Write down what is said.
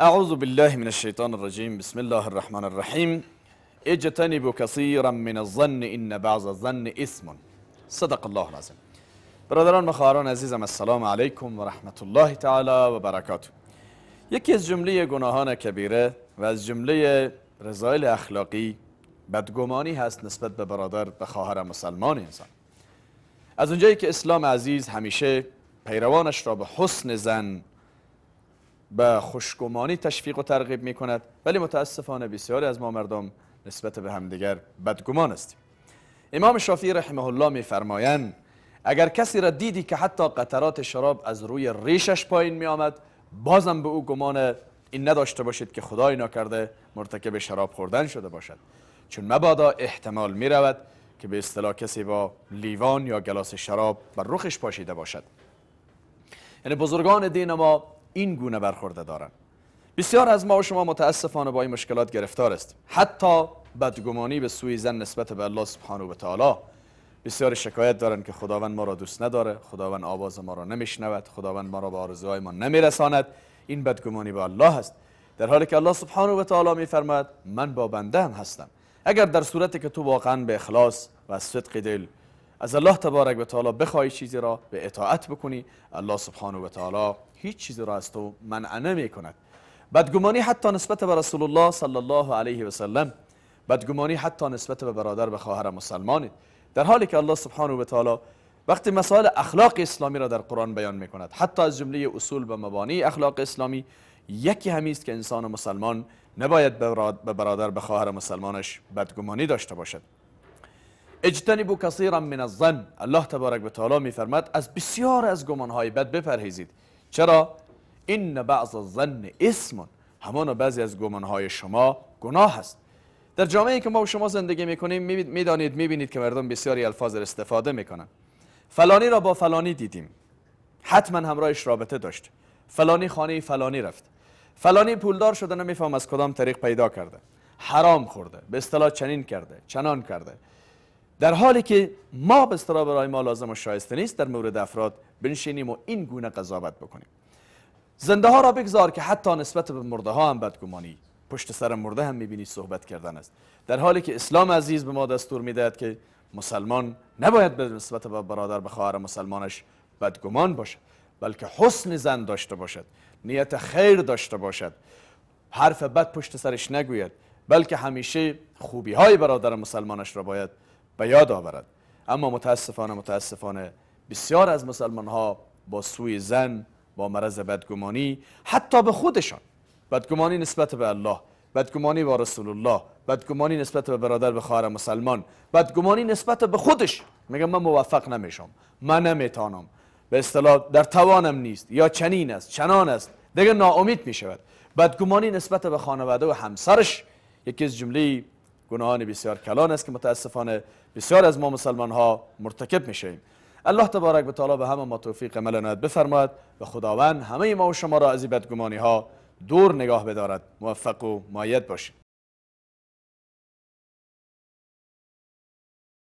أعوذ بالله من الشيطان الرجيم بسم الله الرحمن الرحيم اجتنبوا كثيرا من الظن إن بعض الظن إثم صدق الله العظيم برادران مخاران عزيزم السلام عليكم ورحمة الله تعالى وبركاته یکی از جمله گناهان کبیره و از جمله رضایل اخلاقی بدگمانی هست نسبت به برادر به خواهر مسلمان انسان از اونجایی که اسلام عزیز همیشه پیروانش را به حسن زن به خوشگمانی تشویق و ترغیب می کند ولی متاسفانه بسیاری از ما مردم نسبت به همدیگر بدگمان است امام شافعی رحمه الله فرماین اگر کسی را دیدی که حتی قطرات شراب از روی ریشش پایین می آمد بازم به او گمان این نداشته باشید که خدای ناکرده مرتکب شراب خوردن شده باشد چون مبادا احتمال می رود که به اصطلاح کسی با لیوان یا گلاس شراب بر رخش پاشیده باشد یعنی بزرگان دین ما این گونه برخورده دارن بسیار از ما و شما متاسفانه با این مشکلات گرفتار است حتی بدگمانی به سوی زن نسبت به الله سبحانه و تعالی بسیار شکایت دارن که خداوند ما را دوست نداره خداوند آواز ما را نمیشنود خداوند ما را به آرزوهای ما نمیرساند این بدگمانی به الله است در حالی که الله سبحانه و تعالی میفرماید من با بنده هم هستم اگر در صورتی که تو واقعا به اخلاص و صدق دل از الله تبارک و تعالی بخوای چیزی را به اطاعت بکنی الله سبحانه و تعالی هیچ چیزی را از تو منع نمی کند بدگمانی حتی نسبت به رسول الله صلی الله علیه و سلم بدگمانی حتی نسبت به برادر به خواهر مسلمانی. در حالی که الله سبحانه و تعالی وقتی مسائل اخلاق اسلامی را در قرآن بیان می کند حتی از جمله اصول و مبانی اخلاق اسلامی یکی همیست که انسان مسلمان نباید به برادر به خواهر مسلمانش بدگمانی داشته باشد اجتنبو کثیرا من الظن الله تبارک و تعالی میفرماد از بسیار از گمانهای بد بپرهیزید چرا این بعض الظن اسم همان بعضی از گمانهای شما گناه است در جامعه که ما و شما زندگی میکنیم می بینید که مردم بسیاری الفاظ را استفاده میکنن فلانی را با فلانی دیدیم حتما همراهش رابطه داشت فلانی خانه فلانی رفت فلانی پولدار شده نمیفهم از کدام طریق پیدا کرده حرام خورده به اصطلاح چنین کرده چنان کرده در حالی که ما به اصطلاح برای ما لازم و شایسته نیست در مورد افراد بنشینیم و این گونه قضاوت بکنیم زنده ها را بگذار که حتی نسبت به مرده ها هم بدگمانی پشت سر مرده هم میبینی صحبت کردن است در حالی که اسلام عزیز به ما دستور میدهد که مسلمان نباید به نسبت به برادر به خواهر مسلمانش بدگمان باشد بلکه حسن زن داشته باشد نیت خیر داشته باشد حرف بد پشت سرش نگوید بلکه همیشه خوبی های برادر مسلمانش را باید یاد آورد اما متاسفانه متاسفانه بسیار از مسلمان ها با سوی زن با مرض بدگمانی حتی به خودشان بدگمانی نسبت به الله بدگمانی با رسول الله بدگمانی نسبت به برادر به خواهر مسلمان بدگمانی نسبت به خودش میگم من موفق نمیشم من نمیتانم به اصطلاح در توانم نیست یا چنین است چنان است دیگه ناامید میشود بدگمانی نسبت به خانواده و همسرش یکی از جمله گناهان بسیار کلان است که متاسفانه بسیار از ما مسلمان ها مرتکب میشیم الله تبارک و تعالی به همه ما توفیق عمل بفرماد و خداوند همه ما و شما را از بدگمانی ها دور نگاه بدارد موفق و مایت باشید